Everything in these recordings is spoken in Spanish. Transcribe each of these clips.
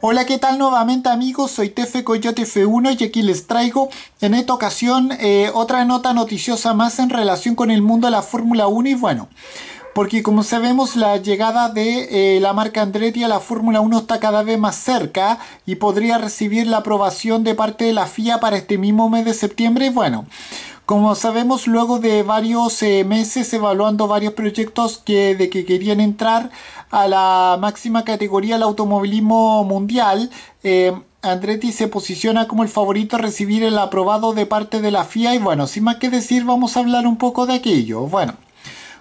Hola, ¿qué tal nuevamente amigos? Soy Tefe Coyote F1 y aquí les traigo en esta ocasión eh, otra nota noticiosa más en relación con el mundo de la Fórmula 1 y bueno, porque como sabemos la llegada de eh, la marca Andretti a la Fórmula 1 está cada vez más cerca y podría recibir la aprobación de parte de la FIA para este mismo mes de septiembre y bueno... Como sabemos, luego de varios eh, meses evaluando varios proyectos que, de que querían entrar a la máxima categoría del automovilismo mundial, eh, Andretti se posiciona como el favorito a recibir el aprobado de parte de la FIA y bueno, sin más que decir, vamos a hablar un poco de aquello. Bueno.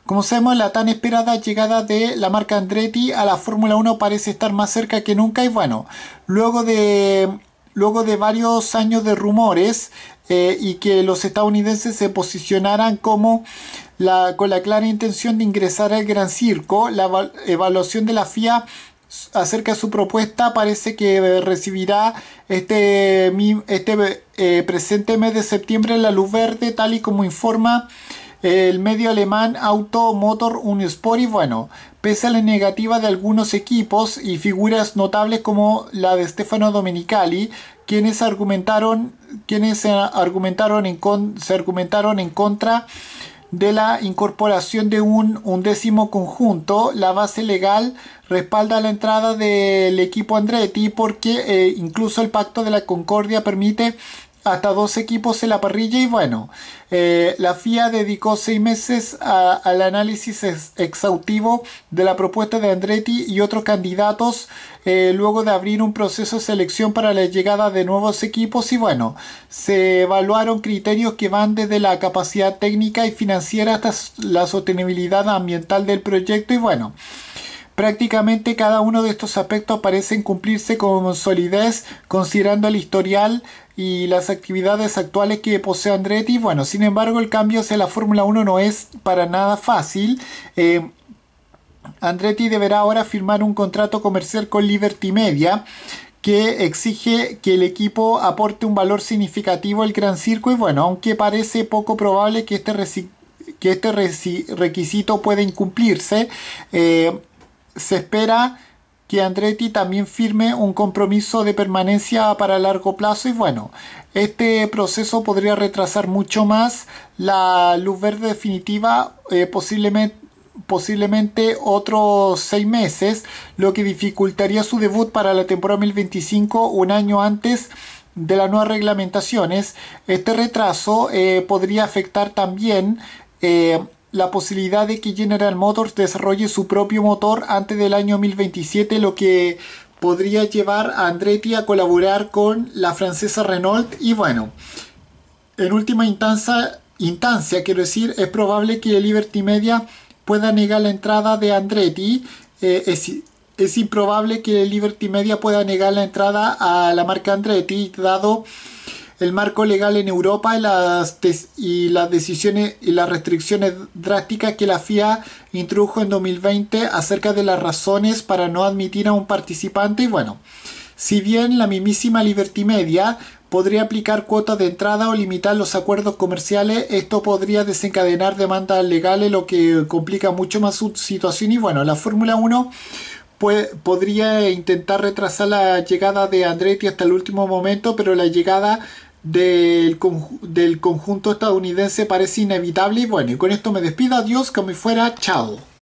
Como sabemos, la tan esperada llegada de la marca Andretti a la Fórmula 1 parece estar más cerca que nunca y bueno, luego de, luego de varios años de rumores, eh, y que los estadounidenses se posicionaran como con la clara intención de ingresar al Gran Circo. La evaluación de la FIA acerca de su propuesta parece que recibirá este, este eh, presente mes de septiembre la luz verde tal y como informa el medio alemán Auto Motor Sport y bueno, pese a la negativa de algunos equipos y figuras notables como la de Stefano Domenicali, quienes argumentaron, quienes se argumentaron en, se argumentaron en contra de la incorporación de un undécimo conjunto, la base legal respalda la entrada del equipo Andretti porque eh, incluso el pacto de la Concordia permite hasta dos equipos en la parrilla y bueno, eh, la FIA dedicó seis meses al análisis exhaustivo de la propuesta de Andretti y otros candidatos eh, luego de abrir un proceso de selección para la llegada de nuevos equipos y bueno, se evaluaron criterios que van desde la capacidad técnica y financiera hasta la sostenibilidad ambiental del proyecto y bueno. Prácticamente cada uno de estos aspectos parecen cumplirse con solidez considerando el historial y las actividades actuales que posee Andretti. Bueno, sin embargo el cambio hacia la Fórmula 1 no es para nada fácil. Eh, Andretti deberá ahora firmar un contrato comercial con Liberty Media que exige que el equipo aporte un valor significativo al Gran Circo y bueno, aunque parece poco probable que este, que este requisito pueda incumplirse, eh, se espera que Andretti también firme un compromiso de permanencia para largo plazo y bueno, este proceso podría retrasar mucho más la luz verde definitiva, eh, posiblemente, otros seis meses, lo que dificultaría su debut para la temporada 2025 un año antes de las nuevas reglamentaciones. Este retraso eh, podría afectar también eh, la posibilidad de que General Motors desarrolle su propio motor antes del año 2027, lo que podría llevar a Andretti a colaborar con la francesa Renault y bueno, en última instancia, quiero decir, es probable que Liberty Media pueda negar la entrada de Andretti. Eh, es, es improbable que Liberty Media pueda negar la entrada a la marca Andretti, dado el marco legal en Europa y las, decisiones y las restricciones drásticas que la FIA introdujo en 2020 acerca de las razones para no admitir a un participante y bueno, si bien la mismísima Liberty Media podría aplicar cuotas de entrada o limitar los acuerdos comerciales, esto podría desencadenar demandas legales, lo que complica mucho más su situación y bueno, la Fórmula 1 podría intentar retrasar la llegada de Andretti hasta el último momento, pero la llegada del, conjunto estadounidense parece inevitable y bueno, y con esto me despido, adiós, que me fuera, chao.